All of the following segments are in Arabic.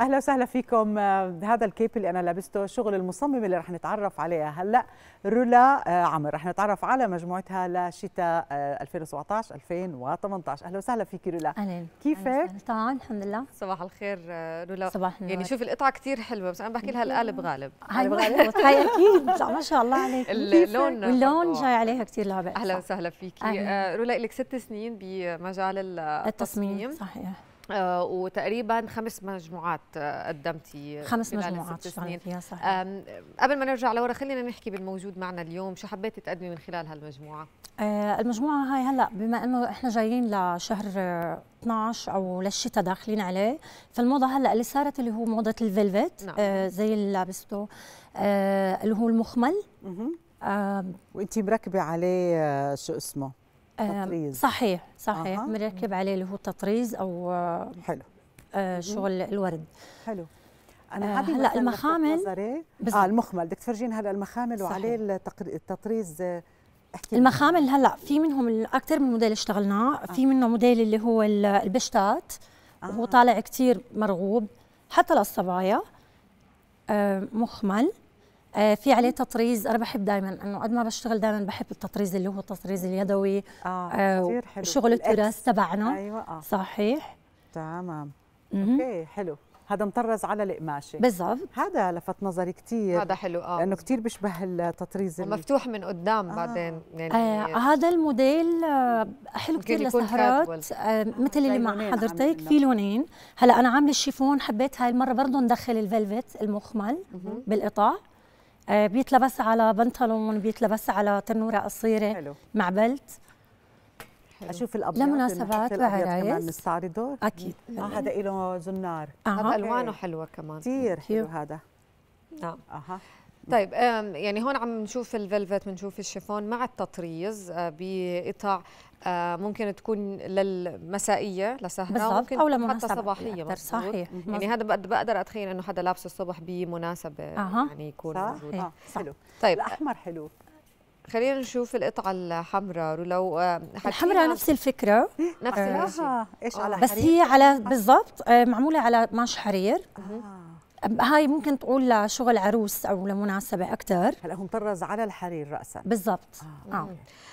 اهلا وسهلا فيكم آه، هذا الكيب اللي انا لابسته شغل المصممه اللي رح نتعرف عليها هلا رولا آه، عمر رح نتعرف على مجموعتها لشتاء 2017 آه، 2018 اهلا وسهلا فيك رولا اهلا كيفك تمام الحمد لله صباح الخير رولا صباح النور يعني شوف القطعه كثير حلوه بس انا بحكي لها القالب غالب قالب غالب هاي اكيد ما شاء الله عليك اللون واللون جاي عليها كثير لعبه اهلا وسهلا فيكي رولا لك ست سنين بمجال التصميم, التصميم. صحيح آه وتقريبا خمس مجموعات آه، قدمتي خمس مجموعات سنين فيها صحيح. قبل ما نرجع لورا خلينا نحكي بالموجود معنا اليوم شو حبيتي تقدمي من خلال هالمجموعه آه المجموعه هاي هلا بما انه احنا جايين لشهر 12 او للشتاء داخلين عليه فالموضه هلا اللي صارت اللي هو موضه الفيلفت نعم. آه زي اللي لابسته آه اللي هو المخمل آه، وانت مركبه عليه آه، شو اسمه تطريز صحيح صحيح أه. مركب عليه اللي هو تطريز او حلو آه، شغل الورد حلو انا آه، حابه هلا المخامل اه المخمل بدك تفرجين هلا المخامل وعليه التطريز آه، احكي المخامل هلا في منهم اكثر من موديل اشتغلناه آه. في منه موديل اللي هو البشتات آه. وهو طالع كثير مرغوب حتى للصبايا آه مخمل آه، في عليه تطريز انا بحب دائما انه قد ما بشتغل دائما بحب التطريز اللي هو التطريز اليدوي اه, آه، كثير حلو شغل التراث تبعنا ايوه آه. صحيح تمام اوكي حلو هذا مطرز على القماشه بالضبط هذا لفت نظري كثير هذا حلو اه لانه كثير بيشبه التطريز اللي مفتوح من قدام آه. بعدين يعني آه هذا الموديل آه حلو كثير للسهرات آه مثل اللي مع حضرتك في لونين هلا انا عامله الشيفون حبيت هاي المره برضه ندخل الفلفت المخمل بالقطع آه، بيتلبس على بنطلون بيتلبس على تنوره قصيره حلو. مع بلت حلو. اشوف الابيض لمناسبات وعرايس نستعرضه اكيد آه هذا له زنار هذا الوانه حلوه كمان كثير حلو هذا نعم اها طيب يعني هون عم نشوف الفلفت بنشوف الشيفون مع التطريز آه، بقطع آه، ممكن تكون للمسائيه لسهره ممكن او حتى صباحيه مثلا صحيح يعني هذا بقدر اتخيل انه حدا لابسه الصبح بمناسبه أه. يعني يكون صح؟ موجود آه. صح. حلو طيب آه، الاحمر حلو خلينا نشوف القطعة الحمراء ولو الحمراء نفس الفكرة نفس الشيء ايش على بس هي على بالضبط معمولة على ماش حرير آه. هاي ممكن تقول لشغل عروس او لمناسبه اكثر هلا هو مطرز على الحرير راسا بالضبط آه. آه.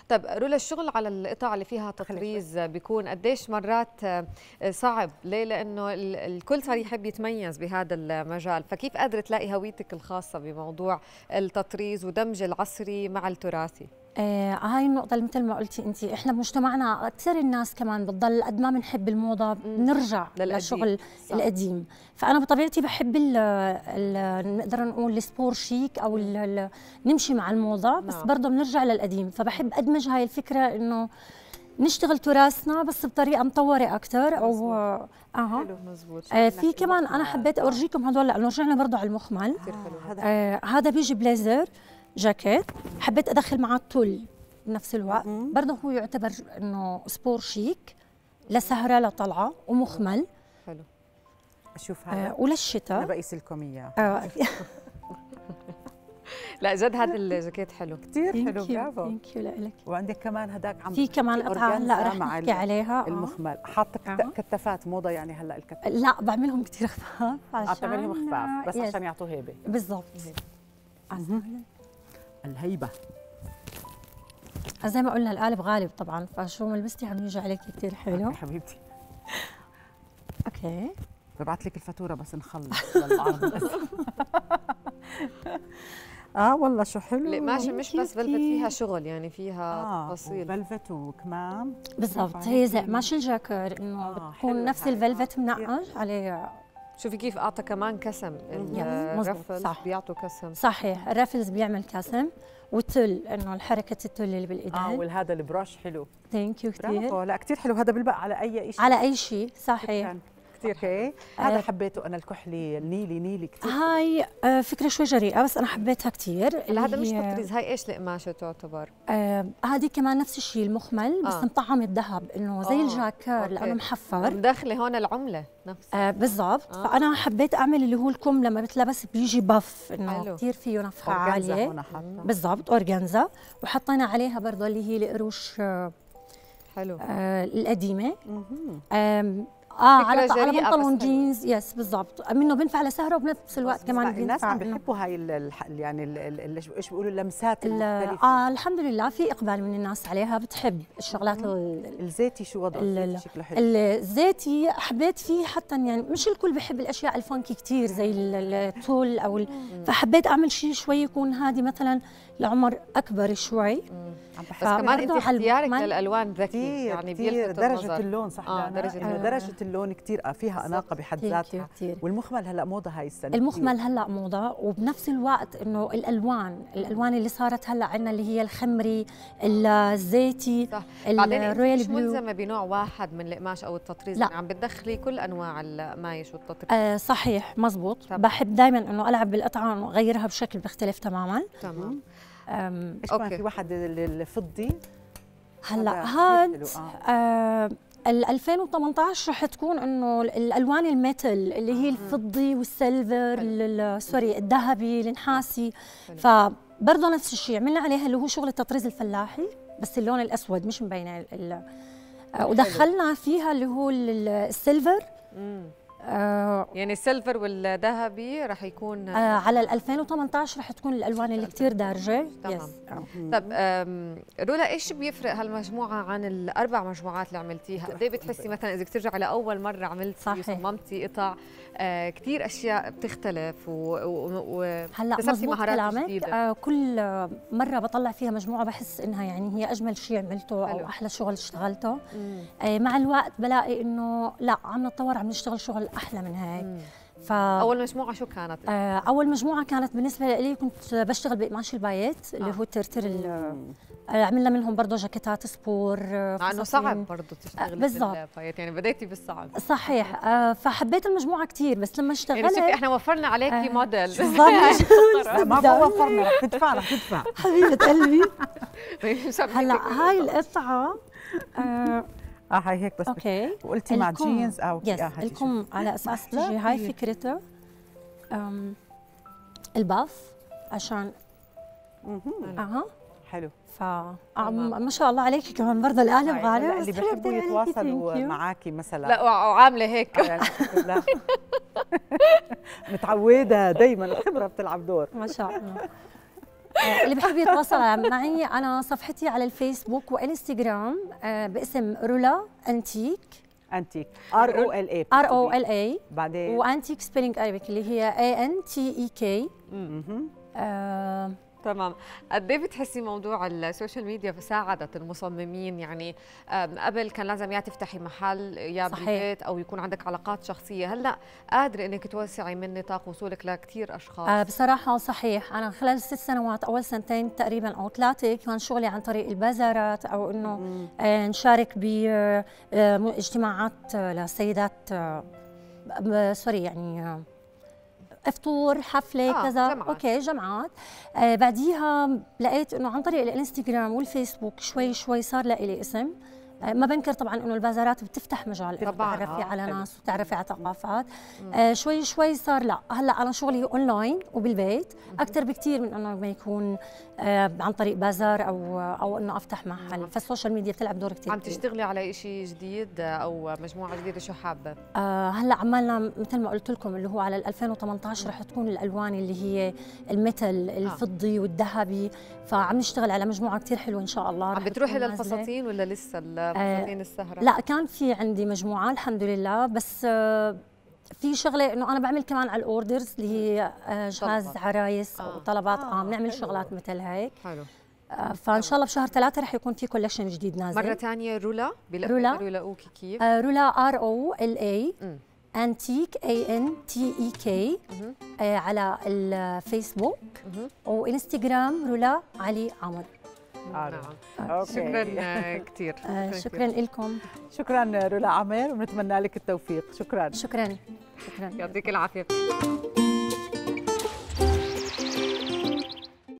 طيب رولا الشغل على القطع اللي فيها تطريز بيكون قديش مرات آه، صعب ليه لانه الكل صار يحب يتميز بهذا المجال فكيف قادره تلاقي هويتك الخاصه بموضوع التطريز ودمج العصري مع التراثي آه هاي النقطة مثل ما قلتي أنت إحنا بمجتمعنا أكثر الناس كمان بتضل قد ما بنحب الموضة بنرجع للشغل صح. القديم فأنا بطبيعتي بحب الـ الـ نقدر نقول السبور شيك أو الـ الـ نمشي مع الموضة بس نعم. برضه بنرجع للقديم فبحب أدمج هاي الفكرة إنه نشتغل تراثنا بس بطريقه مطوره اكثر او اها حلو آه في كمان انا حبيت آه. اورجيكم هدول لانه رجعنا برضه على المخمل آه هذا آه هذا بيجي بليزر جاكيت حبيت ادخل معاه التول بنفس الوقت برضه هو يعتبر انه سبور شيك لسهره لطلعه ومخمل حلو اشوف هذا آه وللشتاء انا بقيس لكم اياه لا جد هذا الجاكيت حلو كثير حلو برافو ثانك يو لك وعندك كمان هداك عم في كمان قطعه هلا رح نحكي عليها آه. المخمل حاطه آه. كتافات موضه يعني هلا الكتف لا بعملهم كثير خفاف عشان بتعملهم خفاف بس يس. عشان يعطوا هيبه بالضبط اهلا الهيبه زي ما قلنا القالب غالب طبعا فشو ما لبستي عم يجي عليك كثير حلو حبيبتي اوكي ببعث لك الفاتوره بس نخلص اه والله شو حلو ماشي مش بس فلفت فيها شغل يعني فيها آه، تفاصيل آه فلفت وكمام بالضبط هي زي ماشي الجاكر انه آه بتكون نفس الفلفت آه، منقش عليه شوفي كيف اعطى كمان كسم الرفل صح بيعطوا كسم صحيح الرفلز بيعمل كسم وتل انه حركه التل اللي بالايدين اه وهذا البراش حلو ثانك يو كثير لا كثير حلو هذا بالبق على اي شيء على اي شيء صحيح كثير هي هذا آه. حبيته انا الكحلي النيلي نيلي كثير هاي آه، فكره شوي جريئه بس انا حبيتها كثير هذا مش تطريز هاي ايش القماشه تعتبر آه، هذه كمان نفس الشيء المخمل بس مطعم الذهب انه زي الجاكر لانه محفر داخله هون العمله نفسها بالضبط فانا حبيت اعمل اللي هو الكم لما بتلبس بيجي بف انه كثير فيه نفخه عاليه بالضبط اورجانزا وحطينا عليها برضه اللي هي القروش حلو آه القديمه اه على على بنطلون جينز يس بالضبط منه بينفع لسهره وبنفس الوقت كمان بينفع الناس عم بيحبوا هاي يعني ايش بيقولوا اللمسات المختلفه اه الحمد لله في اقبال من الناس عليها بتحب الشغلات الزيتي شو وضعه شكله حلو الزيتي حبيت فيه حتى يعني مش الكل بحب الاشياء الفانكي كثير زي التول او فحبيت اعمل شيء شوي يكون هادي مثلا لعمر اكبر شوي بس كمان انت اختيارك للالوان ذكي يعني بيلفت درجه اللون صح آه، درجه, درجة اللون كثير آه، فيها اناقه بحد ذاتها والمخمل هلا موضه هاي السنه المخمل كتير. هلا موضه وبنفس الوقت انه الالوان الالوان اللي صارت هلا عندنا اللي هي الخمري الزيتي صح بلو مش ملزمه بنوع واحد من القماش او التطريز لا. يعني عم بتدخلي كل انواع القماش والتطريز آه صحيح مزبوط طبعا. بحب دائما انه العب بالقطعه واغيرها بشكل مختلف تماما تمام ايش في واحد الفضي هلا هاد 2018 رح تكون انه الالوان الميتل اللي هي الفضي والسيلفر سوري الذهبي النحاسي فبرضه نفس الشيء عملنا عليها اللي هو شغل التطريز الفلاحي بس اللون الاسود مش مبينه ودخلنا فيها اللي هو السيلفر يعني السيلفر والذهبي رح يكون آه على ال 2018 رح تكون الالوان اللي كثير دارجه تمام آه. طب رولا ايش بيفرق هالمجموعه عن الاربع مجموعات اللي عملتيها قد ايه بتحسي مثلا اذا بترجعي لاول مره عملتي وصممتي قطع آه كثير اشياء بتختلف و, و... و... هلا مهارات كلامك آه كل مره بطلع فيها مجموعه بحس انها يعني هي اجمل شيء عملته او احلى شغل اشتغلته آه مع الوقت بلاقي انه لا عم نتطور عم نشتغل شغل احلى من هيك مم. ف... اول مجموعه شو كانت؟ آه اول مجموعه كانت بالنسبه لي كنت بشتغل بقماش البايات اللي آه. هو الترتر آه، عملنا منهم برضه جاكيتات سبور آه، مع انه صعب برضه آه، تشتغل بالبايات يعني بديتي بالصعب صحيح آه فحبيت المجموعه كثير بس لما يعني اشتغلت يعني احنا وفرنا عليك آه موديل ما وفرنا رح تدفع رح تدفع حبيبه قلبي هلا هاي القطعه اه هاي هيك بس اوكي وقلتي مع جينز او يس آه, آه، الكم على اساس تجي هاي فكرته الباف عشان اها حلو ف آه، ما شاء الله عليك كمان برضه القالب غالب اللي بيحبوا يتواصلوا معاكي مثلا لا وعامله هيك آه، يعني متعوده دائما الخبره بتلعب دور ما شاء الله آه، اللي بحب يتواصل معي انا صفحتي على الفيسبوك وانستغرام آه، باسم رولا انتيك انتيك ار او ال اي ار او ال اي بعدين وانتيك سبيلينج ارابيك اللي هي اي ان تي اي كي تمام قد ايه بتحسي موضوع السوشيال ميديا ساعدت المصممين يعني قبل كان لازم يا تفتحي محل يا صحيح. بالبيت او يكون عندك علاقات شخصيه هلا قادره انك توسعي من نطاق وصولك لكثير اشخاص آه، بصراحه صحيح انا خلال ست سنوات اول سنتين تقريبا او ثلاثه كان شغلي عن طريق البازارات او انه آه، نشارك باجتماعات آه، لسيدات سوري يعني فطور حفله آه، كذا جمعات. اوكي جمعات آه بعديها لقيت انه عن طريق الانستغرام والفيسبوك شوي شوي صار لإلي اسم آه، ما بنكر طبعا انه البازارات بتفتح مجال انك تعرفي آه، على ناس وتعرفي على ثقافات آه شوي شوي صار لا هلا انا شغلي اونلاين وبالبيت اكثر بكثير من انه ما يكون آه عن طريق بازار او او انه افتح محل فالسوشيال ميديا بتلعب دور كثير عم تشتغلي على شيء جديد او مجموعه جديده شو حابه؟ آه هلا عمالنا مثل ما قلت لكم اللي هو على 2018 رح تكون الالوان اللي هي المثل آه. الفضي والذهبي فعم نشتغل على مجموعه كثير حلوه ان شاء الله عم بتروحي للفساتين ولا لسه فساتين آه، السهره لا كان في عندي مجموعه الحمد لله بس آه، في شغله انه انا بعمل كمان على الاوردرز اللي هي آه، جهاز عرايس آه. وطلبات اه, آه. بنعمل شغلات مثل هيك حلو فان شاء الله بشهر ثلاثة رح يكون في كولكشن جديد نازل مرة ثانية رولا رولا رولا اوكي كيف رولا ار او ال اي انتيك اي ان تي اي كي على الفيسبوك وانستغرام رولا علي عمر نعم. شكرا آه، كثير آه، شكرا لكم شكرا رولا عمير ونتمنى لك التوفيق شكرا شكرا شكرا يعطيك العافيه